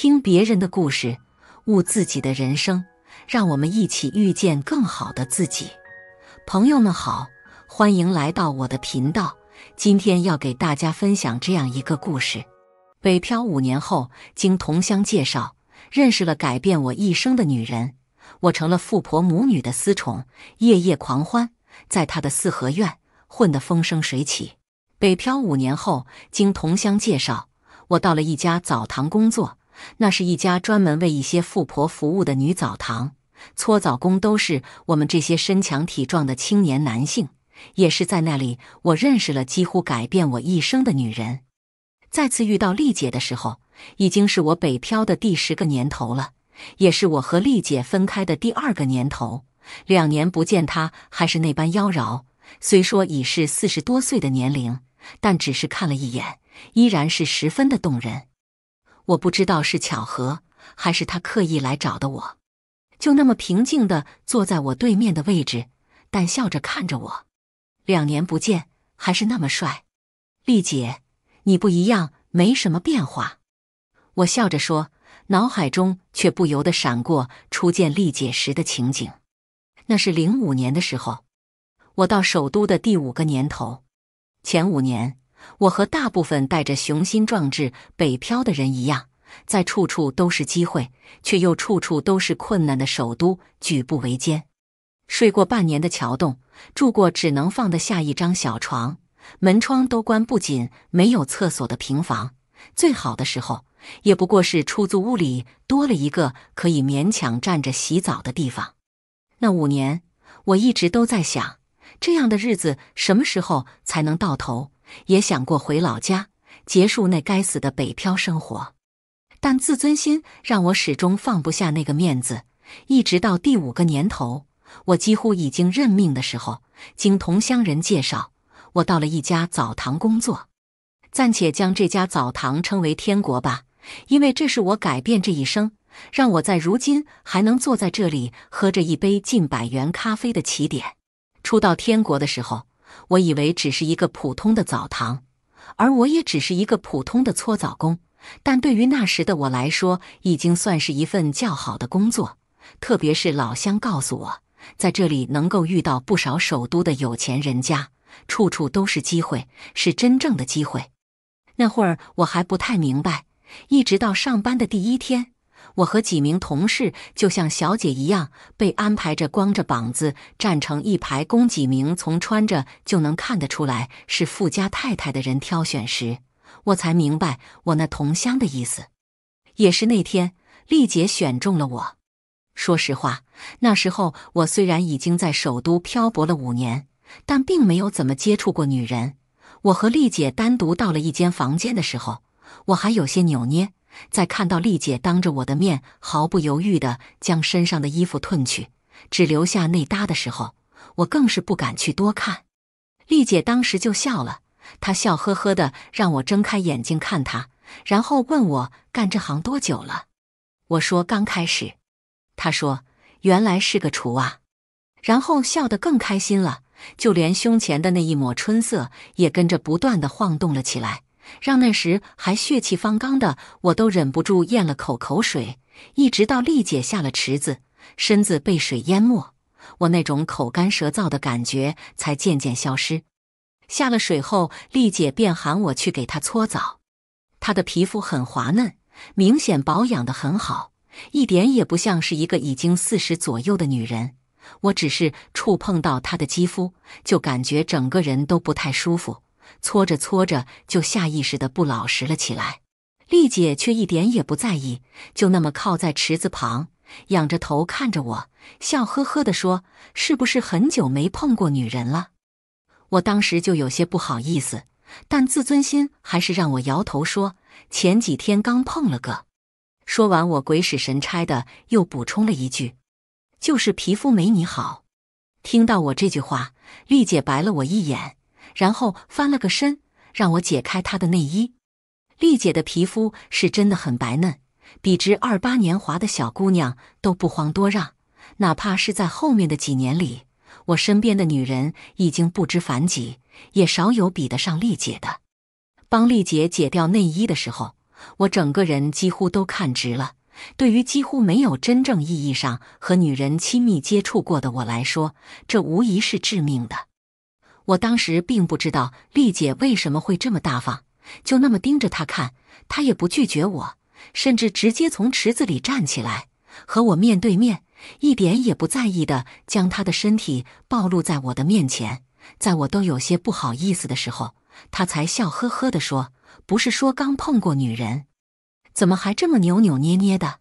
听别人的故事，悟自己的人生，让我们一起遇见更好的自己。朋友们好，欢迎来到我的频道。今天要给大家分享这样一个故事：北漂五年后，经同乡介绍，认识了改变我一生的女人。我成了富婆母女的私宠，夜夜狂欢，在她的四合院混得风生水起。北漂五年后，经同乡介绍，我到了一家澡堂工作。那是一家专门为一些富婆服务的女澡堂，搓澡工都是我们这些身强体壮的青年男性。也是在那里，我认识了几乎改变我一生的女人。再次遇到丽姐的时候，已经是我北漂的第十个年头了，也是我和丽姐分开的第二个年头。两年不见，她还是那般妖娆。虽说已是四十多岁的年龄，但只是看了一眼，依然是十分的动人。我不知道是巧合还是他刻意来找的我，就那么平静的坐在我对面的位置，淡笑着看着我。两年不见，还是那么帅，丽姐，你不一样，没什么变化。我笑着说，脑海中却不由得闪过初见丽姐时的情景。那是零五年的时候，我到首都的第五个年头，前五年。我和大部分带着雄心壮志北漂的人一样，在处处都是机会却又处处都是困难的首都举步维艰。睡过半年的桥洞，住过只能放得下一张小床、门窗都关不紧、没有厕所的平房，最好的时候也不过是出租屋里多了一个可以勉强站着洗澡的地方。那五年，我一直都在想，这样的日子什么时候才能到头？也想过回老家，结束那该死的北漂生活，但自尊心让我始终放不下那个面子。一直到第五个年头，我几乎已经认命的时候，经同乡人介绍，我到了一家澡堂工作。暂且将这家澡堂称为“天国”吧，因为这是我改变这一生，让我在如今还能坐在这里喝着一杯近百元咖啡的起点。初到天国的时候。我以为只是一个普通的澡堂，而我也只是一个普通的搓澡工。但对于那时的我来说，已经算是一份较好的工作。特别是老乡告诉我，在这里能够遇到不少首都的有钱人家，处处都是机会，是真正的机会。那会儿我还不太明白，一直到上班的第一天。我和几名同事就像小姐一样被安排着光着膀子站成一排，供几名从穿着就能看得出来是富家太太的人挑选时，我才明白我那同乡的意思。也是那天，丽姐选中了我。说实话，那时候我虽然已经在首都漂泊了五年，但并没有怎么接触过女人。我和丽姐单独到了一间房间的时候，我还有些扭捏。在看到丽姐当着我的面毫不犹豫地将身上的衣服褪去，只留下内搭的时候，我更是不敢去多看。丽姐当时就笑了，她笑呵呵地让我睁开眼睛看她，然后问我干这行多久了。我说刚开始。她说原来是个厨啊，然后笑得更开心了，就连胸前的那一抹春色也跟着不断地晃动了起来。让那时还血气方刚的我都忍不住咽了口口水，一直到丽姐下了池子，身子被水淹没，我那种口干舌燥的感觉才渐渐消失。下了水后，丽姐便喊我去给她搓澡，她的皮肤很滑嫩，明显保养得很好，一点也不像是一个已经四十左右的女人。我只是触碰到她的肌肤，就感觉整个人都不太舒服。搓着搓着，就下意识的不老实了起来。丽姐却一点也不在意，就那么靠在池子旁，仰着头看着我，笑呵呵的说：“是不是很久没碰过女人了？”我当时就有些不好意思，但自尊心还是让我摇头说：“前几天刚碰了个。”说完，我鬼使神差的又补充了一句：“就是皮肤没你好。”听到我这句话，丽姐白了我一眼。然后翻了个身，让我解开她的内衣。丽姐的皮肤是真的很白嫩，比之二八年华的小姑娘都不遑多让。哪怕是在后面的几年里，我身边的女人已经不知凡几，也少有比得上丽姐的。帮丽姐解掉内衣的时候，我整个人几乎都看直了。对于几乎没有真正意义上和女人亲密接触过的我来说，这无疑是致命的。我当时并不知道丽姐为什么会这么大方，就那么盯着她看，她也不拒绝我，甚至直接从池子里站起来，和我面对面，一点也不在意的将她的身体暴露在我的面前。在我都有些不好意思的时候，他才笑呵呵地说：“不是说刚碰过女人，怎么还这么扭扭捏捏的？”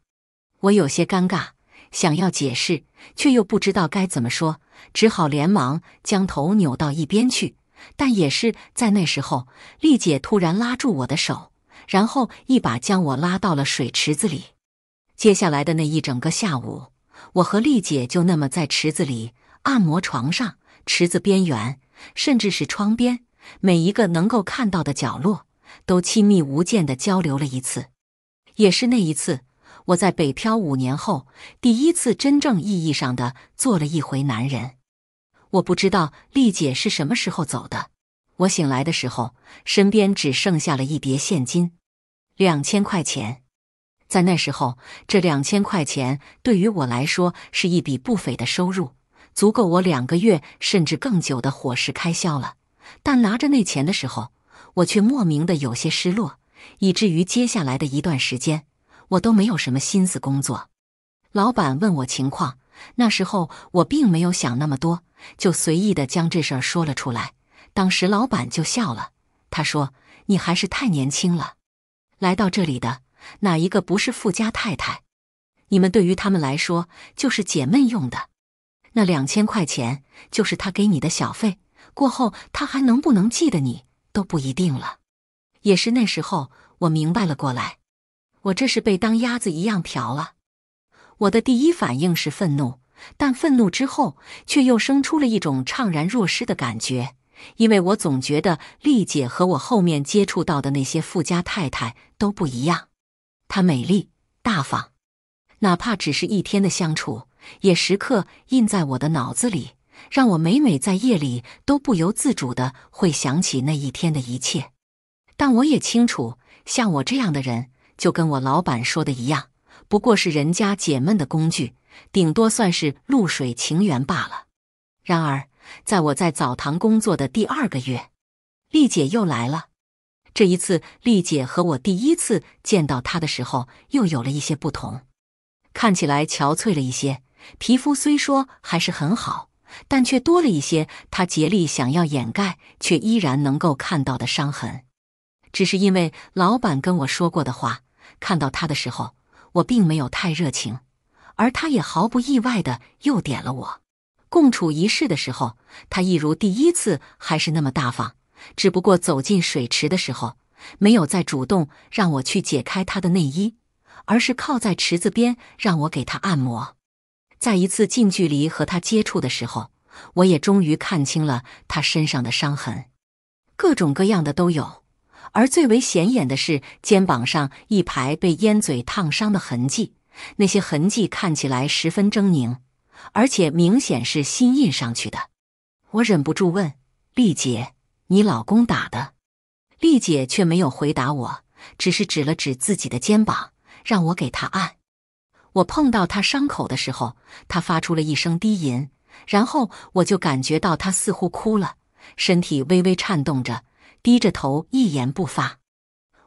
我有些尴尬，想要解释，却又不知道该怎么说。只好连忙将头扭到一边去，但也是在那时候，丽姐突然拉住我的手，然后一把将我拉到了水池子里。接下来的那一整个下午，我和丽姐就那么在池子里、按摩床上、池子边缘，甚至是窗边，每一个能够看到的角落，都亲密无间的交流了一次。也是那一次。我在北漂五年后，第一次真正意义上的做了一回男人。我不知道丽姐是什么时候走的。我醒来的时候，身边只剩下了一叠现金，两千块钱。在那时候，这两千块钱对于我来说是一笔不菲的收入，足够我两个月甚至更久的伙食开销了。但拿着那钱的时候，我却莫名的有些失落，以至于接下来的一段时间。我都没有什么心思工作，老板问我情况，那时候我并没有想那么多，就随意的将这事儿说了出来。当时老板就笑了，他说：“你还是太年轻了，来到这里的哪一个不是富家太太？你们对于他们来说就是解闷用的。那两千块钱就是他给你的小费，过后他还能不能记得你都不一定了。也是那时候我明白了过来。”我这是被当鸭子一样调啊！我的第一反应是愤怒，但愤怒之后却又生出了一种怅然若失的感觉，因为我总觉得丽姐和我后面接触到的那些富家太太都不一样。她美丽大方，哪怕只是一天的相处，也时刻印在我的脑子里，让我每每在夜里都不由自主的会想起那一天的一切。但我也清楚，像我这样的人。就跟我老板说的一样，不过是人家解闷的工具，顶多算是露水情缘罢了。然而，在我在澡堂工作的第二个月，丽姐又来了。这一次，丽姐和我第一次见到她的时候，又有了一些不同，看起来憔悴了一些。皮肤虽说还是很好，但却多了一些她竭力想要掩盖却依然能够看到的伤痕。只是因为老板跟我说过的话。看到他的时候，我并没有太热情，而他也毫不意外的又点了我。共处一室的时候，他一如第一次还是那么大方，只不过走进水池的时候，没有再主动让我去解开他的内衣，而是靠在池子边让我给他按摩。在一次近距离和他接触的时候，我也终于看清了他身上的伤痕，各种各样的都有。而最为显眼的是肩膀上一排被烟嘴烫伤的痕迹，那些痕迹看起来十分狰狞，而且明显是新印上去的。我忍不住问丽姐：“你老公打的？”丽姐却没有回答我，只是指了指自己的肩膀，让我给她按。我碰到她伤口的时候，她发出了一声低吟，然后我就感觉到她似乎哭了，身体微微颤动着。低着头一言不发，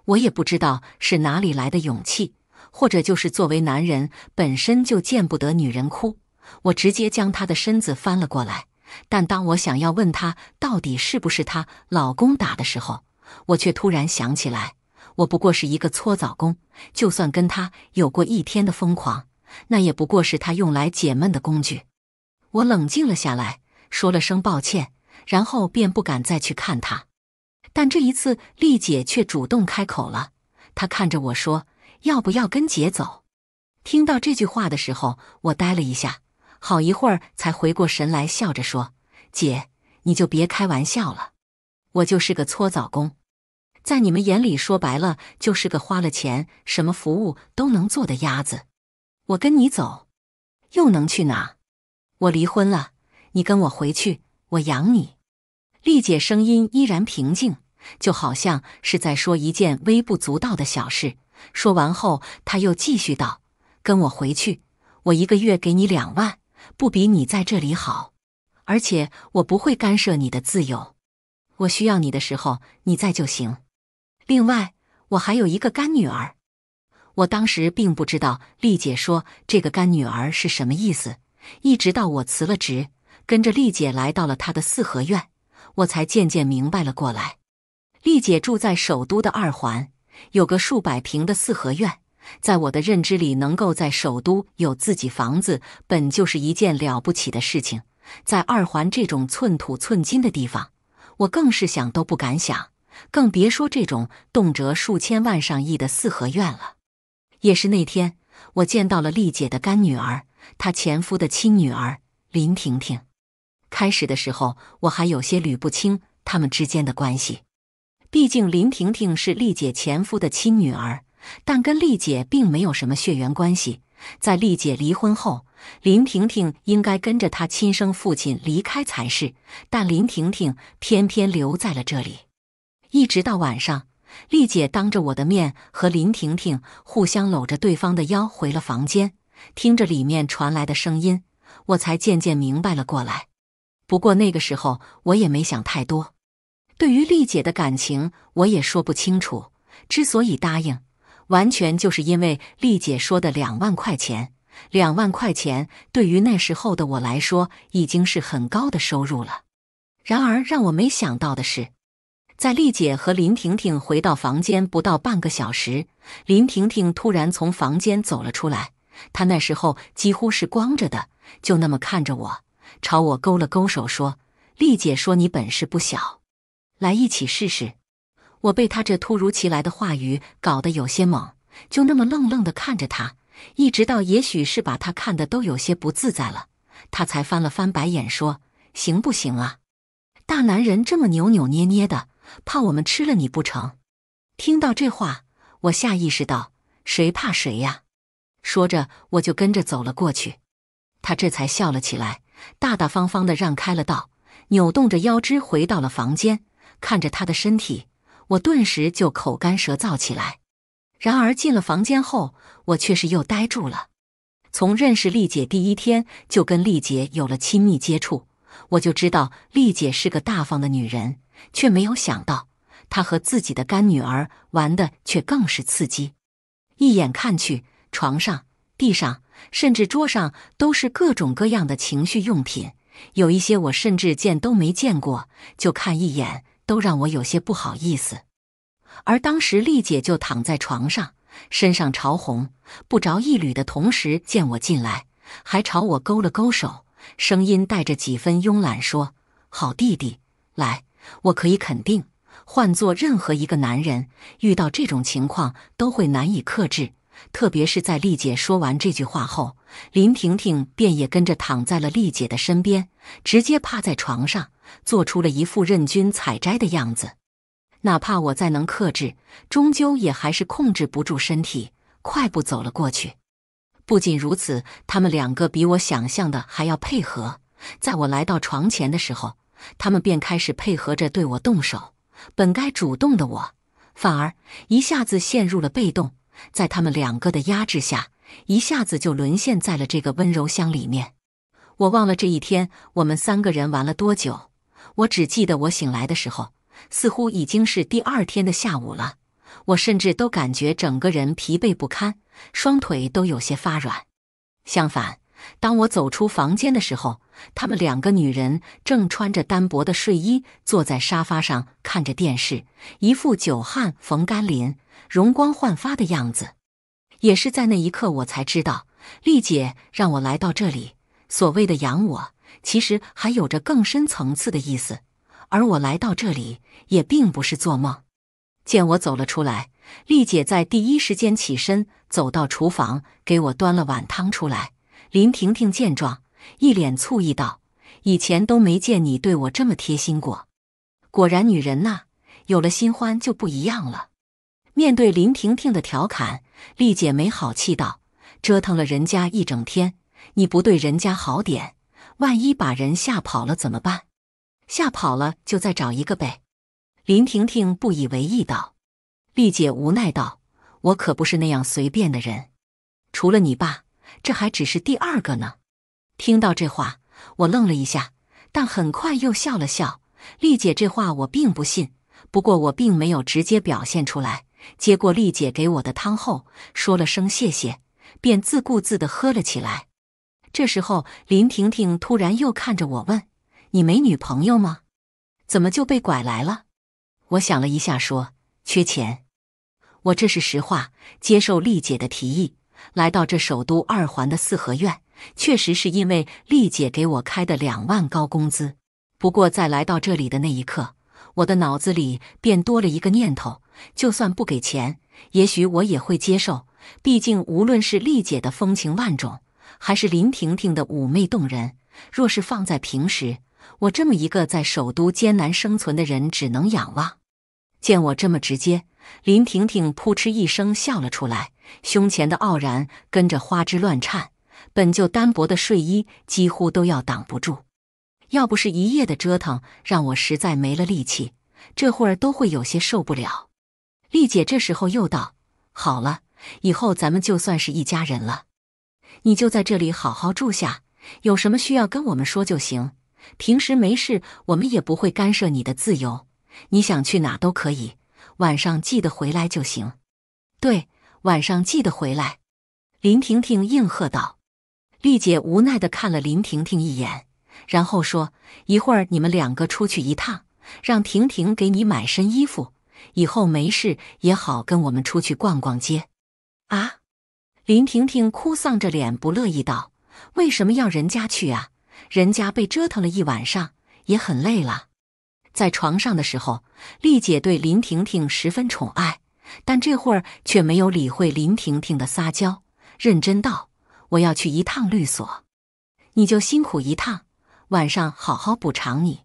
我也不知道是哪里来的勇气，或者就是作为男人本身就见不得女人哭。我直接将她的身子翻了过来，但当我想要问她到底是不是她老公打的时候，我却突然想起来，我不过是一个搓澡工，就算跟她有过一天的疯狂，那也不过是她用来解闷的工具。我冷静了下来，说了声抱歉，然后便不敢再去看她。但这一次，丽姐却主动开口了。她看着我说：“要不要跟姐走？”听到这句话的时候，我呆了一下，好一会儿才回过神来，笑着说：“姐，你就别开玩笑了。我就是个搓澡工，在你们眼里，说白了就是个花了钱什么服务都能做的鸭子。我跟你走，又能去哪？我离婚了，你跟我回去，我养你。”丽姐声音依然平静，就好像是在说一件微不足道的小事。说完后，她又继续道：“跟我回去，我一个月给你两万，不比你在这里好。而且我不会干涉你的自由，我需要你的时候你在就行。另外，我还有一个干女儿。”我当时并不知道丽姐说这个干女儿是什么意思，一直到我辞了职，跟着丽姐来到了她的四合院。我才渐渐明白了过来，丽姐住在首都的二环，有个数百平的四合院。在我的认知里，能够在首都有自己房子，本就是一件了不起的事情。在二环这种寸土寸金的地方，我更是想都不敢想，更别说这种动辄数千万上亿的四合院了。也是那天，我见到了丽姐的干女儿，她前夫的亲女儿林婷婷。开始的时候，我还有些捋不清他们之间的关系。毕竟林婷婷是丽姐前夫的亲女儿，但跟丽姐并没有什么血缘关系。在丽姐离婚后，林婷婷应该跟着她亲生父亲离开才是，但林婷婷偏偏留在了这里。一直到晚上，丽姐当着我的面和林婷婷互相搂着对方的腰回了房间，听着里面传来的声音，我才渐渐明白了过来。不过那个时候我也没想太多，对于丽姐的感情我也说不清楚。之所以答应，完全就是因为丽姐说的两万块钱。两万块钱对于那时候的我来说已经是很高的收入了。然而让我没想到的是，在丽姐和林婷婷回到房间不到半个小时，林婷婷突然从房间走了出来。她那时候几乎是光着的，就那么看着我。朝我勾了勾手，说：“丽姐说你本事不小，来一起试试。”我被他这突如其来的话语搞得有些懵，就那么愣愣的看着他，一直到也许是把他看的都有些不自在了，他才翻了翻白眼，说：“行不行啊？大男人这么扭扭捏捏的，怕我们吃了你不成？”听到这话，我下意识道：“谁怕谁呀，说着我就跟着走了过去，他这才笑了起来。大大方方的让开了道，扭动着腰肢回到了房间，看着她的身体，我顿时就口干舌燥起来。然而进了房间后，我却是又呆住了。从认识丽姐第一天就跟丽姐有了亲密接触，我就知道丽姐是个大方的女人，却没有想到她和自己的干女儿玩的却更是刺激。一眼看去，床上。地上甚至桌上都是各种各样的情趣用品，有一些我甚至见都没见过，就看一眼都让我有些不好意思。而当时丽姐就躺在床上，身上潮红不着一缕的同时，见我进来还朝我勾了勾手，声音带着几分慵懒说：“好弟弟，来，我可以肯定，换做任何一个男人遇到这种情况都会难以克制。”特别是在丽姐说完这句话后，林婷婷便也跟着躺在了丽姐的身边，直接趴在床上，做出了一副任君采摘的样子。哪怕我再能克制，终究也还是控制不住身体，快步走了过去。不仅如此，他们两个比我想象的还要配合。在我来到床前的时候，他们便开始配合着对我动手。本该主动的我，反而一下子陷入了被动。在他们两个的压制下，一下子就沦陷在了这个温柔乡里面。我忘了这一天我们三个人玩了多久，我只记得我醒来的时候，似乎已经是第二天的下午了。我甚至都感觉整个人疲惫不堪，双腿都有些发软。相反，当我走出房间的时候，她们两个女人正穿着单薄的睡衣，坐在沙发上看着电视，一副久旱逢甘霖、容光焕发的样子。也是在那一刻，我才知道，丽姐让我来到这里，所谓的“养我”，其实还有着更深层次的意思。而我来到这里，也并不是做梦。见我走了出来，丽姐在第一时间起身，走到厨房给我端了碗汤出来。林婷婷见状，一脸醋意道：“以前都没见你对我这么贴心过，果然女人呐，有了新欢就不一样了。”面对林婷婷的调侃，丽姐没好气道：“折腾了人家一整天，你不对人家好点，万一把人吓跑了怎么办？吓跑了就再找一个呗。”林婷婷不以为意道：“丽姐，无奈道，我可不是那样随便的人，除了你爸。”这还只是第二个呢。听到这话，我愣了一下，但很快又笑了笑。丽姐这话我并不信，不过我并没有直接表现出来。接过丽姐给我的汤后，说了声谢谢，便自顾自地喝了起来。这时候，林婷婷突然又看着我问：“你没女朋友吗？怎么就被拐来了？”我想了一下，说：“缺钱。”我这是实话。接受丽姐的提议。来到这首都二环的四合院，确实是因为丽姐给我开的两万高工资。不过在来到这里的那一刻，我的脑子里便多了一个念头：就算不给钱，也许我也会接受。毕竟无论是丽姐的风情万种，还是林婷婷的妩媚动人，若是放在平时，我这么一个在首都艰难生存的人，只能仰望。见我这么直接，林婷婷扑哧一声笑了出来，胸前的傲然跟着花枝乱颤，本就单薄的睡衣几乎都要挡不住。要不是一夜的折腾让我实在没了力气，这会儿都会有些受不了。丽姐这时候又道：“好了，以后咱们就算是一家人了，你就在这里好好住下，有什么需要跟我们说就行。平时没事，我们也不会干涉你的自由。”你想去哪都可以，晚上记得回来就行。对，晚上记得回来。林婷婷应和道。丽姐无奈的看了林婷婷一眼，然后说：“一会儿你们两个出去一趟，让婷婷给你买身衣服。以后没事也好跟我们出去逛逛街。”啊！林婷婷哭丧着脸，不乐意道：“为什么要人家去啊？人家被折腾了一晚上，也很累了。”在床上的时候，丽姐对林婷婷十分宠爱，但这会儿却没有理会林婷婷的撒娇，认真道：“我要去一趟律所，你就辛苦一趟，晚上好好补偿你。”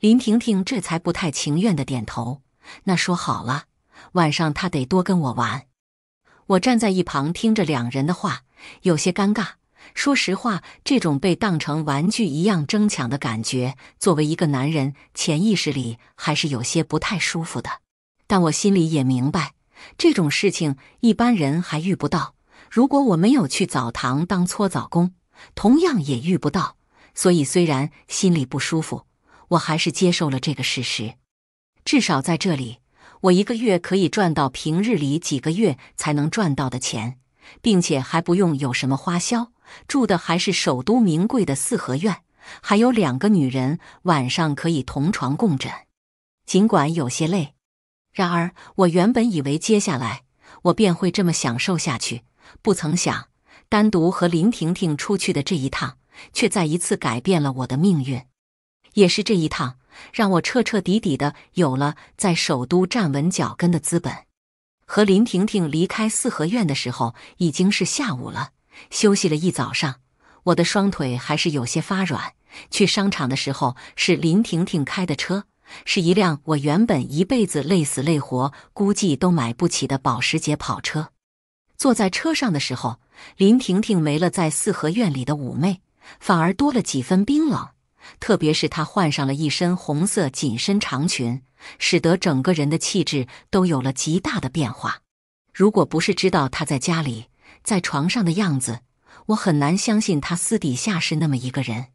林婷婷这才不太情愿的点头。那说好了，晚上她得多跟我玩。我站在一旁听着两人的话，有些尴尬。说实话，这种被当成玩具一样争抢的感觉，作为一个男人，潜意识里还是有些不太舒服的。但我心里也明白，这种事情一般人还遇不到。如果我没有去澡堂当搓澡工，同样也遇不到。所以，虽然心里不舒服，我还是接受了这个事实。至少在这里，我一个月可以赚到平日里几个月才能赚到的钱，并且还不用有什么花销。住的还是首都名贵的四合院，还有两个女人晚上可以同床共枕。尽管有些累，然而我原本以为接下来我便会这么享受下去，不曾想单独和林婷婷出去的这一趟，却再一次改变了我的命运。也是这一趟，让我彻彻底底的有了在首都站稳脚跟的资本。和林婷婷离开四合院的时候，已经是下午了。休息了一早上，我的双腿还是有些发软。去商场的时候是林婷婷开的车，是一辆我原本一辈子累死累活估计都买不起的保时捷跑车。坐在车上的时候，林婷婷没了在四合院里的妩媚，反而多了几分冰冷。特别是她换上了一身红色紧身长裙，使得整个人的气质都有了极大的变化。如果不是知道她在家里，在床上的样子，我很难相信他私底下是那么一个人。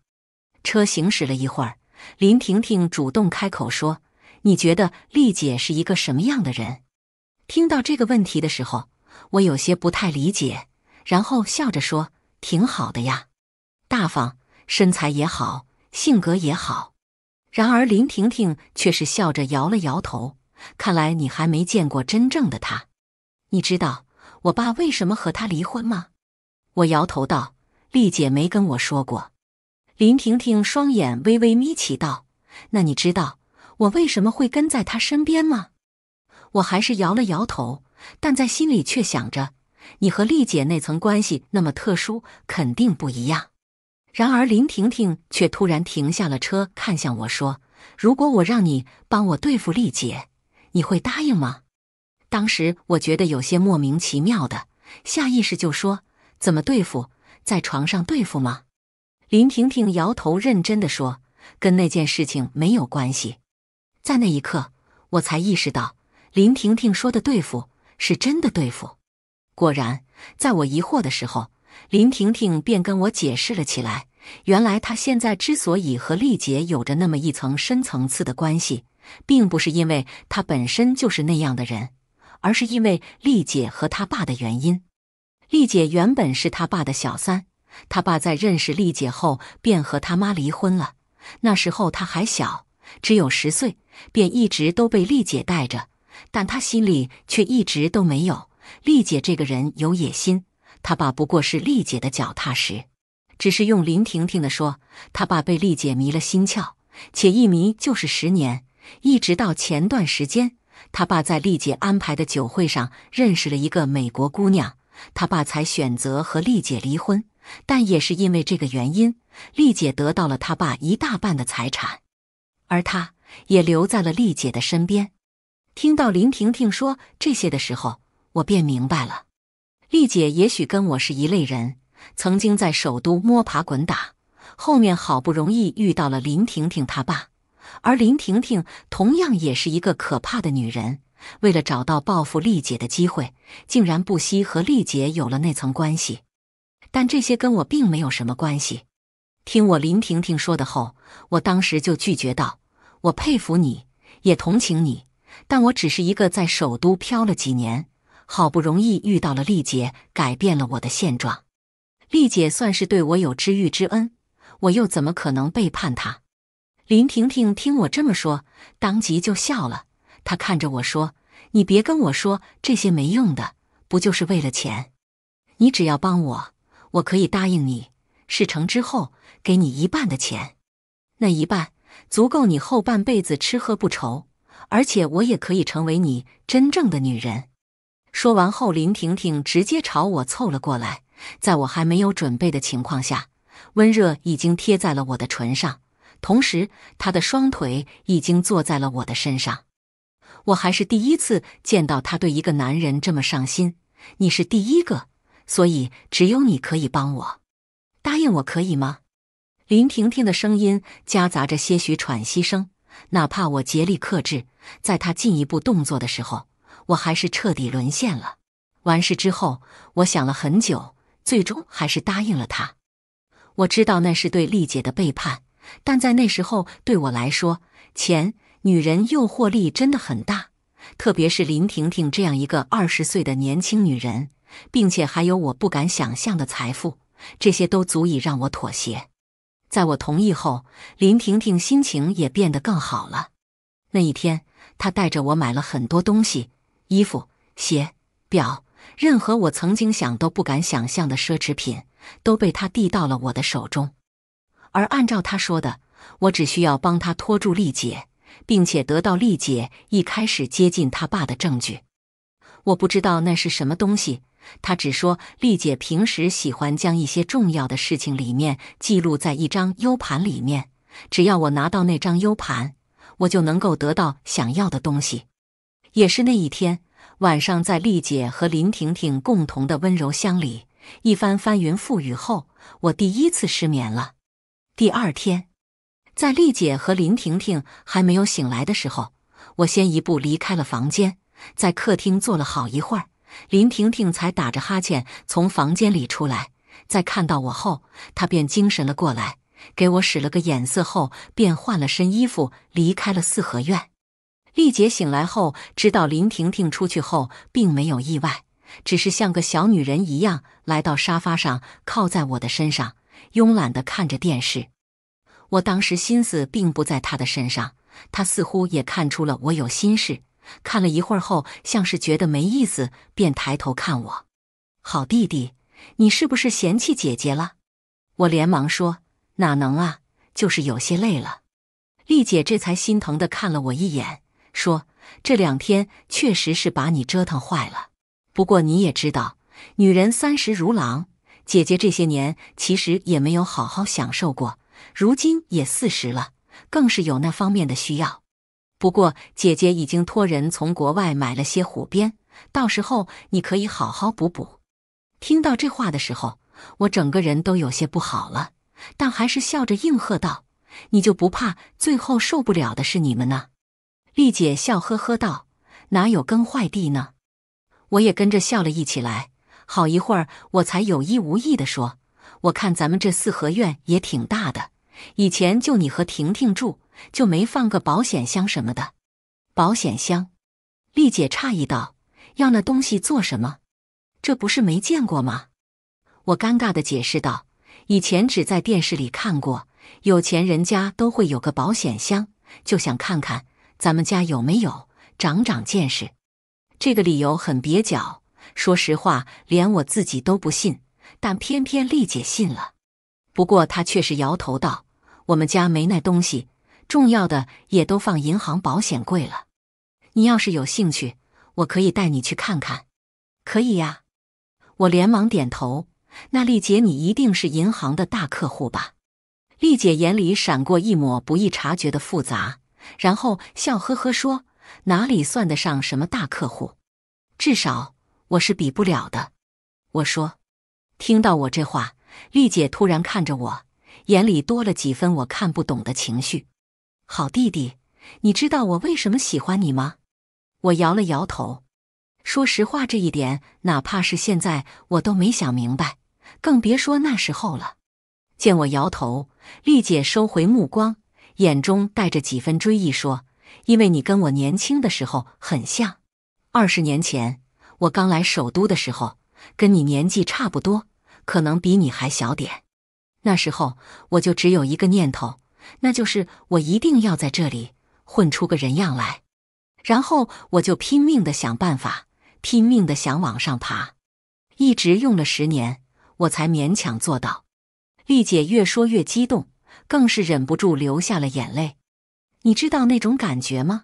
车行驶了一会儿，林婷婷主动开口说：“你觉得丽姐是一个什么样的人？”听到这个问题的时候，我有些不太理解，然后笑着说：“挺好的呀，大方，身材也好，性格也好。”然而林婷婷却是笑着摇了摇头：“看来你还没见过真正的她，你知道。”我爸为什么和他离婚吗？我摇头道：“丽姐没跟我说过。”林婷婷双眼微微眯起道：“那你知道我为什么会跟在他身边吗？”我还是摇了摇头，但在心里却想着：“你和丽姐那层关系那么特殊，肯定不一样。”然而，林婷婷却突然停下了车，看向我说：“如果我让你帮我对付丽姐，你会答应吗？”当时我觉得有些莫名其妙的，下意识就说：“怎么对付？在床上对付吗？”林婷婷摇头，认真的说：“跟那件事情没有关系。”在那一刻，我才意识到林婷婷说的“对付”是真的对付。果然，在我疑惑的时候，林婷婷便跟我解释了起来。原来，她现在之所以和丽姐有着那么一层深层次的关系，并不是因为她本身就是那样的人。而是因为丽姐和他爸的原因。丽姐原本是他爸的小三，他爸在认识丽姐后便和他妈离婚了。那时候他还小，只有十岁，便一直都被丽姐带着，但他心里却一直都没有。丽姐这个人有野心，他爸不过是丽姐的脚踏石。只是用林婷婷的说，他爸被丽姐迷了心窍，且一迷就是十年，一直到前段时间。他爸在丽姐安排的酒会上认识了一个美国姑娘，他爸才选择和丽姐离婚。但也是因为这个原因，丽姐得到了他爸一大半的财产，而他也留在了丽姐的身边。听到林婷婷说这些的时候，我便明白了，丽姐也许跟我是一类人，曾经在首都摸爬滚打，后面好不容易遇到了林婷婷，他爸。而林婷婷同样也是一个可怕的女人，为了找到报复丽姐的机会，竟然不惜和丽姐有了那层关系。但这些跟我并没有什么关系。听我林婷婷说的后，我当时就拒绝道：“我佩服你，也同情你，但我只是一个在首都漂了几年，好不容易遇到了丽姐，改变了我的现状。丽姐算是对我有知遇之恩，我又怎么可能背叛她？”林婷婷听我这么说，当即就笑了。她看着我说：“你别跟我说这些没用的，不就是为了钱？你只要帮我，我可以答应你，事成之后给你一半的钱，那一半足够你后半辈子吃喝不愁，而且我也可以成为你真正的女人。”说完后，林婷婷直接朝我凑了过来，在我还没有准备的情况下，温热已经贴在了我的唇上。同时，他的双腿已经坐在了我的身上。我还是第一次见到他对一个男人这么上心。你是第一个，所以只有你可以帮我。答应我可以吗？林婷婷的声音夹杂着些许喘息声。哪怕我竭力克制，在他进一步动作的时候，我还是彻底沦陷了。完事之后，我想了很久，最终还是答应了他。我知道那是对丽姐的背叛。但在那时候，对我来说，钱、女人诱惑力真的很大，特别是林婷婷这样一个二十岁的年轻女人，并且还有我不敢想象的财富，这些都足以让我妥协。在我同意后，林婷婷心情也变得更好了。那一天，她带着我买了很多东西，衣服、鞋、表，任何我曾经想都不敢想象的奢侈品，都被她递到了我的手中。而按照他说的，我只需要帮他拖住丽姐，并且得到丽姐一开始接近他爸的证据。我不知道那是什么东西，他只说丽姐平时喜欢将一些重要的事情里面记录在一张 U 盘里面。只要我拿到那张 U 盘，我就能够得到想要的东西。也是那一天晚上，在丽姐和林婷婷共同的温柔乡里，一番翻云覆雨后，我第一次失眠了。第二天，在丽姐和林婷婷还没有醒来的时候，我先一步离开了房间，在客厅坐了好一会儿，林婷婷才打着哈欠从房间里出来。在看到我后，她便精神了过来，给我使了个眼色后，便换了身衣服离开了四合院。丽姐醒来后，知道林婷婷出去后并没有意外，只是像个小女人一样来到沙发上，靠在我的身上。慵懒地看着电视，我当时心思并不在她的身上。她似乎也看出了我有心事，看了一会儿后，像是觉得没意思，便抬头看我：“好弟弟，你是不是嫌弃姐姐了？”我连忙说：“哪能啊，就是有些累了。”丽姐这才心疼地看了我一眼，说：“这两天确实是把你折腾坏了。不过你也知道，女人三十如狼。”姐姐这些年其实也没有好好享受过，如今也四十了，更是有那方面的需要。不过姐姐已经托人从国外买了些虎鞭，到时候你可以好好补补。听到这话的时候，我整个人都有些不好了，但还是笑着应和道：“你就不怕最后受不了的是你们呢？”丽姐笑呵呵道：“哪有耕坏地呢？”我也跟着笑了，一起来。好一会儿，我才有意无意的说：“我看咱们这四合院也挺大的，以前就你和婷婷住，就没放个保险箱什么的。”保险箱，丽姐诧异道：“要那东西做什么？这不是没见过吗？”我尴尬的解释道：“以前只在电视里看过，有钱人家都会有个保险箱，就想看看咱们家有没有，长长见识。”这个理由很蹩脚。说实话，连我自己都不信，但偏偏丽姐信了。不过她却是摇头道：“我们家没那东西，重要的也都放银行保险柜了。你要是有兴趣，我可以带你去看看。”“可以呀！”我连忙点头。“那丽姐，你一定是银行的大客户吧？”丽姐眼里闪过一抹不易察觉的复杂，然后笑呵呵说：“哪里算得上什么大客户？至少……”我是比不了的，我说。听到我这话，丽姐突然看着我，眼里多了几分我看不懂的情绪。好弟弟，你知道我为什么喜欢你吗？我摇了摇头。说实话，这一点哪怕是现在我都没想明白，更别说那时候了。见我摇头，丽姐收回目光，眼中带着几分追忆，说：“因为你跟我年轻的时候很像，二十年前。”我刚来首都的时候，跟你年纪差不多，可能比你还小点。那时候我就只有一个念头，那就是我一定要在这里混出个人样来。然后我就拼命的想办法，拼命的想往上爬，一直用了十年，我才勉强做到。丽姐越说越激动，更是忍不住流下了眼泪。你知道那种感觉吗？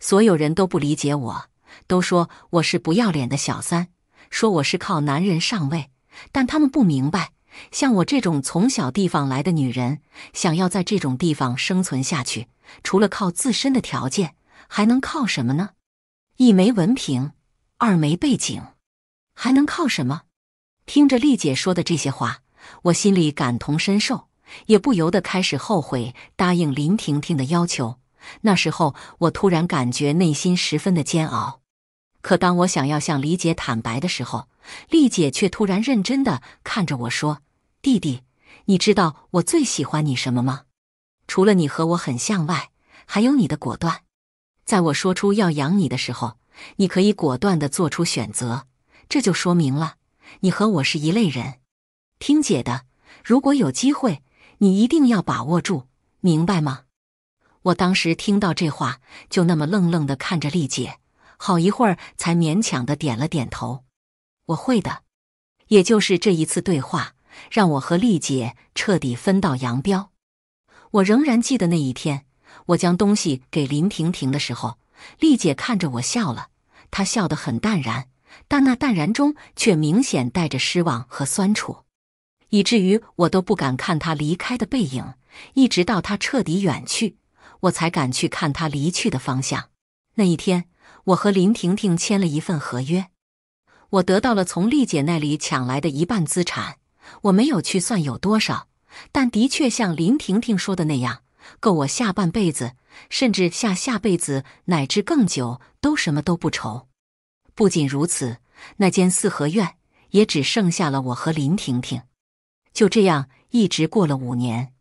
所有人都不理解我。都说我是不要脸的小三，说我是靠男人上位，但他们不明白，像我这种从小地方来的女人，想要在这种地方生存下去，除了靠自身的条件，还能靠什么呢？一没文凭，二没背景，还能靠什么？听着丽姐说的这些话，我心里感同身受，也不由得开始后悔答应林婷婷的要求。那时候，我突然感觉内心十分的煎熬。可当我想要向李姐坦白的时候，丽姐却突然认真的看着我说：“弟弟，你知道我最喜欢你什么吗？除了你和我很像外，还有你的果断。在我说出要养你的时候，你可以果断地做出选择，这就说明了你和我是一类人。听姐的，如果有机会，你一定要把握住，明白吗？”我当时听到这话，就那么愣愣的看着丽姐，好一会儿才勉强的点了点头：“我会的。”也就是这一次对话，让我和丽姐彻底分道扬镳。我仍然记得那一天，我将东西给林婷婷的时候，丽姐看着我笑了，她笑得很淡然，但那淡然中却明显带着失望和酸楚，以至于我都不敢看她离开的背影，一直到她彻底远去。我才敢去看他离去的方向。那一天，我和林婷婷签了一份合约，我得到了从丽姐那里抢来的一半资产。我没有去算有多少，但的确像林婷婷说的那样，够我下半辈子，甚至下下辈子乃至更久都什么都不愁。不仅如此，那间四合院也只剩下了我和林婷婷。就这样，一直过了五年。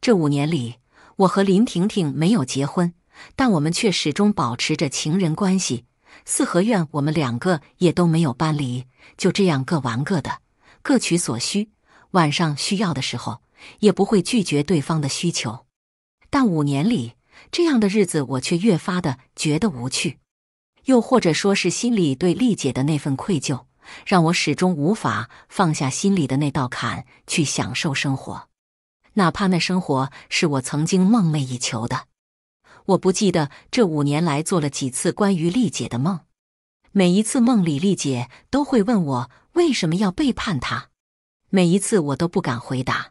这五年里。我和林婷婷没有结婚，但我们却始终保持着情人关系。四合院，我们两个也都没有搬离，就这样各玩各的，各取所需。晚上需要的时候，也不会拒绝对方的需求。但五年里，这样的日子，我却越发的觉得无趣。又或者说是心里对丽姐的那份愧疚，让我始终无法放下心里的那道坎，去享受生活。哪怕那生活是我曾经梦寐以求的，我不记得这五年来做了几次关于丽姐的梦，每一次梦里丽姐都会问我为什么要背叛她，每一次我都不敢回答，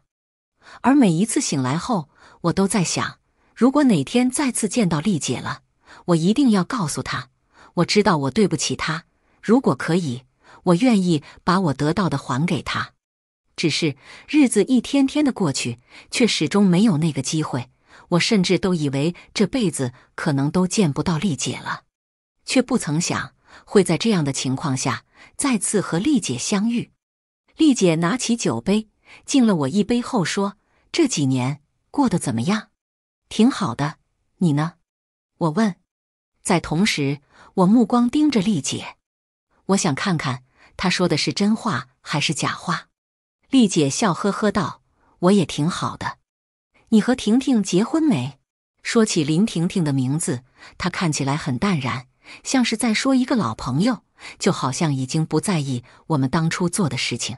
而每一次醒来后，我都在想，如果哪天再次见到丽姐了，我一定要告诉她，我知道我对不起她，如果可以，我愿意把我得到的还给她。只是日子一天天的过去，却始终没有那个机会。我甚至都以为这辈子可能都见不到丽姐了，却不曾想会在这样的情况下再次和丽姐相遇。丽姐拿起酒杯，敬了我一杯后说：“这几年过得怎么样？挺好的，你呢？”我问。在同时，我目光盯着丽姐，我想看看她说的是真话还是假话。丽姐笑呵呵道：“我也挺好的，你和婷婷结婚没？”说起林婷婷的名字，她看起来很淡然，像是在说一个老朋友，就好像已经不在意我们当初做的事情。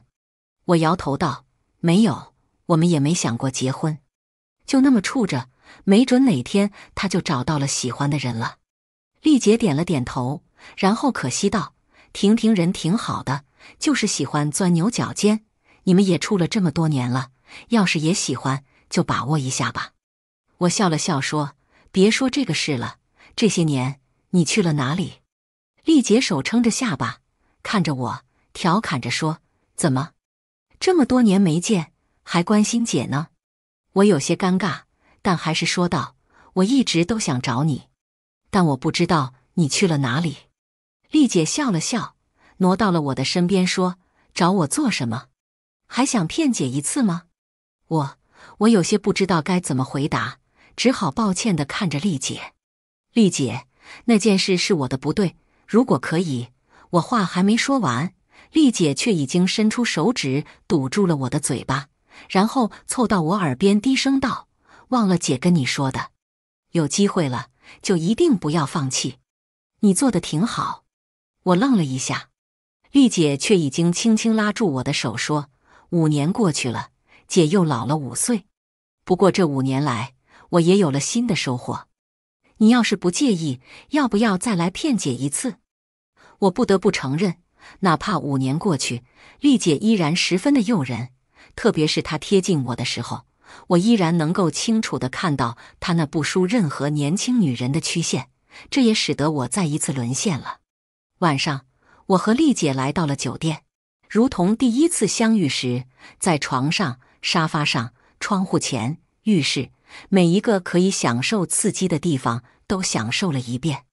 我摇头道：“没有，我们也没想过结婚，就那么处着，没准哪天她就找到了喜欢的人了。”丽姐点了点头，然后可惜道：“婷婷人挺好的，就是喜欢钻牛角尖。”你们也处了这么多年了，要是也喜欢，就把握一下吧。我笑了笑说：“别说这个事了，这些年你去了哪里？”丽姐手撑着下巴，看着我，调侃着说：“怎么，这么多年没见，还关心姐呢？”我有些尴尬，但还是说道：“我一直都想找你，但我不知道你去了哪里。”丽姐笑了笑，挪到了我的身边说：“找我做什么？”还想骗姐一次吗？我我有些不知道该怎么回答，只好抱歉的看着丽姐。丽姐，那件事是我的不对。如果可以，我话还没说完，丽姐却已经伸出手指堵住了我的嘴巴，然后凑到我耳边低声道：“忘了姐跟你说的，有机会了就一定不要放弃。你做的挺好。”我愣了一下，丽姐却已经轻轻拉住我的手说。五年过去了，姐又老了五岁。不过这五年来，我也有了新的收获。你要是不介意，要不要再来骗姐一次？我不得不承认，哪怕五年过去，丽姐依然十分的诱人。特别是她贴近我的时候，我依然能够清楚的看到她那不输任何年轻女人的曲线。这也使得我再一次沦陷了。晚上，我和丽姐来到了酒店。如同第一次相遇时，在床上、沙发上、窗户前、浴室，每一个可以享受刺激的地方都享受了一遍。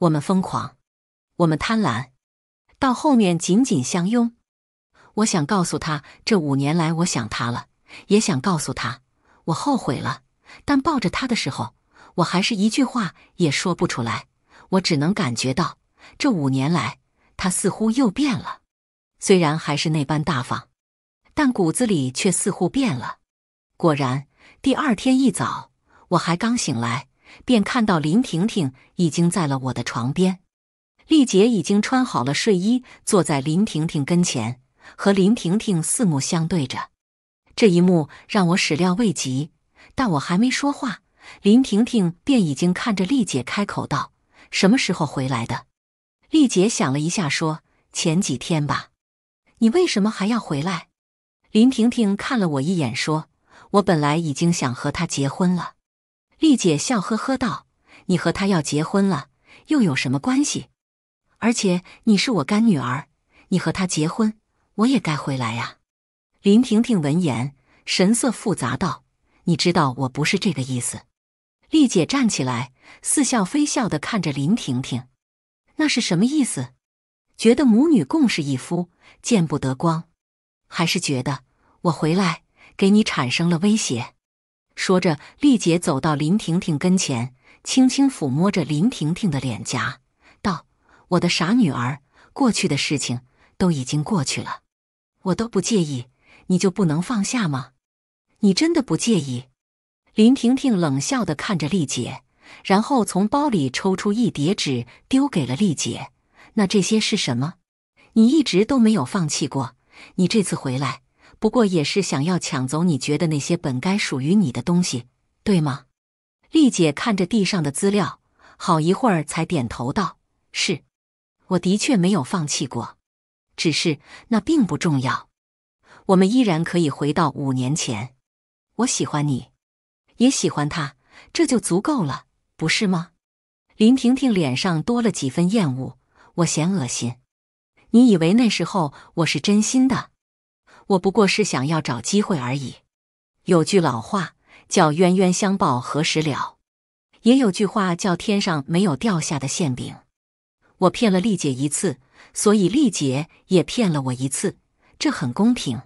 我们疯狂，我们贪婪，到后面紧紧相拥。我想告诉他，这五年来我想他了，也想告诉他，我后悔了。但抱着他的时候，我还是一句话也说不出来。我只能感觉到，这五年来他似乎又变了。虽然还是那般大方，但骨子里却似乎变了。果然，第二天一早，我还刚醒来，便看到林婷婷已经在了我的床边，丽姐已经穿好了睡衣，坐在林婷婷跟前，和林婷婷四目相对着。这一幕让我始料未及，但我还没说话，林婷婷便已经看着丽姐开口道：“什么时候回来的？”丽姐想了一下，说：“前几天吧。”你为什么还要回来？林婷婷看了我一眼，说：“我本来已经想和他结婚了。”丽姐笑呵呵道：“你和他要结婚了，又有什么关系？而且你是我干女儿，你和他结婚，我也该回来呀。”林婷婷闻言，神色复杂道：“你知道我不是这个意思。”丽姐站起来，似笑非笑的看着林婷婷：“那是什么意思？”觉得母女共侍一夫见不得光，还是觉得我回来给你产生了威胁。说着，丽姐走到林婷婷跟前，轻轻抚摸着林婷婷的脸颊，道：“我的傻女儿，过去的事情都已经过去了，我都不介意，你就不能放下吗？你真的不介意？”林婷婷冷笑的看着丽姐，然后从包里抽出一叠纸，丢给了丽姐。那这些是什么？你一直都没有放弃过。你这次回来，不过也是想要抢走你觉得那些本该属于你的东西，对吗？丽姐看着地上的资料，好一会儿才点头道：“是，我的确没有放弃过。只是那并不重要，我们依然可以回到五年前。我喜欢你，也喜欢他，这就足够了，不是吗？”林婷婷脸上多了几分厌恶。我嫌恶心，你以为那时候我是真心的？我不过是想要找机会而已。有句老话叫“冤冤相报何时了”，也有句话叫“天上没有掉下的馅饼”。我骗了丽姐一次，所以丽姐也骗了我一次，这很公平。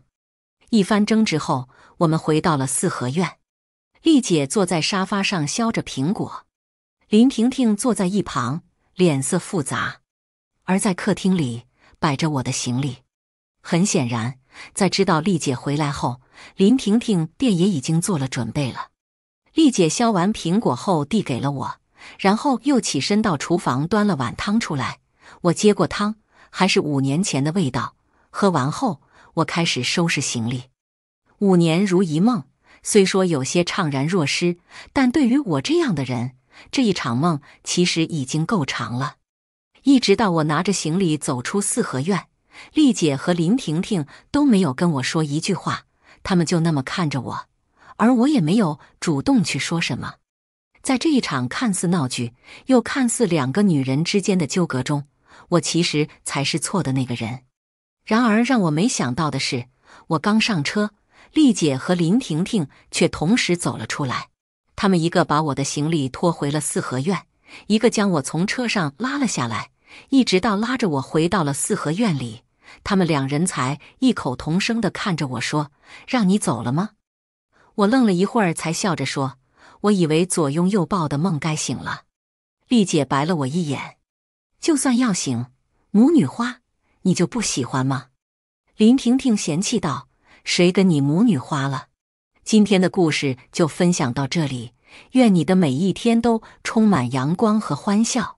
一番争执后，我们回到了四合院。丽姐坐在沙发上削着苹果，林婷婷坐在一旁，脸色复杂。而在客厅里摆着我的行李，很显然，在知道丽姐回来后，林婷婷便也已经做了准备了。丽姐削完苹果后递给了我，然后又起身到厨房端了碗汤出来。我接过汤，还是五年前的味道。喝完后，我开始收拾行李。五年如一梦，虽说有些怅然若失，但对于我这样的人，这一场梦其实已经够长了。一直到我拿着行李走出四合院，丽姐和林婷婷都没有跟我说一句话，他们就那么看着我，而我也没有主动去说什么。在这一场看似闹剧，又看似两个女人之间的纠葛中，我其实才是错的那个人。然而让我没想到的是，我刚上车，丽姐和林婷婷却同时走了出来，他们一个把我的行李拖回了四合院，一个将我从车上拉了下来。一直到拉着我回到了四合院里，他们两人才异口同声地看着我说：“让你走了吗？”我愣了一会儿，才笑着说：“我以为左拥右抱的梦该醒了。”丽姐白了我一眼：“就算要醒，母女花你就不喜欢吗？”林婷婷嫌弃道：“谁跟你母女花了？”今天的故事就分享到这里，愿你的每一天都充满阳光和欢笑。